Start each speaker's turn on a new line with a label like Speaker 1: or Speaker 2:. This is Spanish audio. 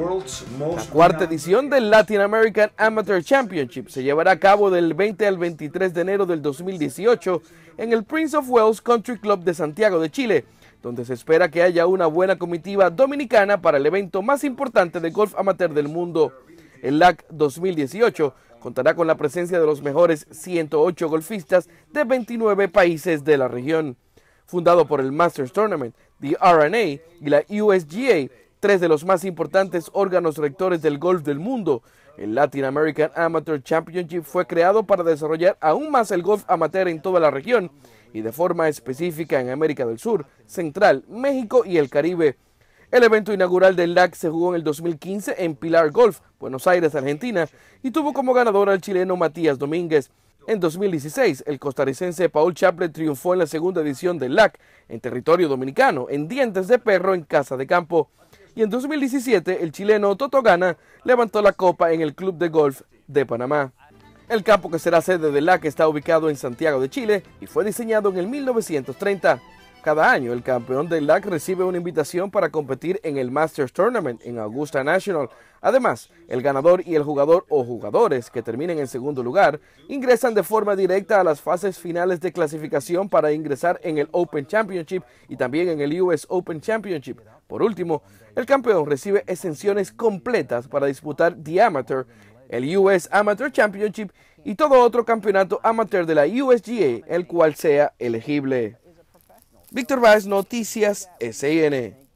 Speaker 1: la cuarta edición del Latin American Amateur Championship se llevará a cabo del 20 al 23 de enero del 2018 en el Prince of Wales Country Club de Santiago de Chile, donde se espera que haya una buena comitiva dominicana para el evento más importante de golf amateur del mundo. El LAC 2018 contará con la presencia de los mejores 108 golfistas de 29 países de la región fundado por el Masters Tournament, the RNA y la USGA, tres de los más importantes órganos rectores del golf del mundo. El Latin American Amateur Championship fue creado para desarrollar aún más el golf amateur en toda la región y de forma específica en América del Sur, Central, México y el Caribe. El evento inaugural del LAC se jugó en el 2015 en Pilar Golf, Buenos Aires, Argentina, y tuvo como ganador al chileno Matías Domínguez. En 2016, el costarricense Paul Chaplet triunfó en la segunda edición del LAC en territorio dominicano, en dientes de perro en casa de campo y en 2017 el chileno Toto Gana levantó la copa en el Club de Golf de Panamá. El campo que será sede del la está ubicado en Santiago de Chile y fue diseñado en el 1930 cada año el campeón del LAC recibe una invitación para competir en el Masters Tournament en Augusta National. Además, el ganador y el jugador o jugadores que terminen en segundo lugar ingresan de forma directa a las fases finales de clasificación para ingresar en el Open Championship y también en el US Open Championship. Por último, el campeón recibe exenciones completas para disputar The Amateur, el US Amateur Championship y todo otro campeonato amateur de la USGA, el cual sea elegible. Víctor Báez, Noticias SIN. E.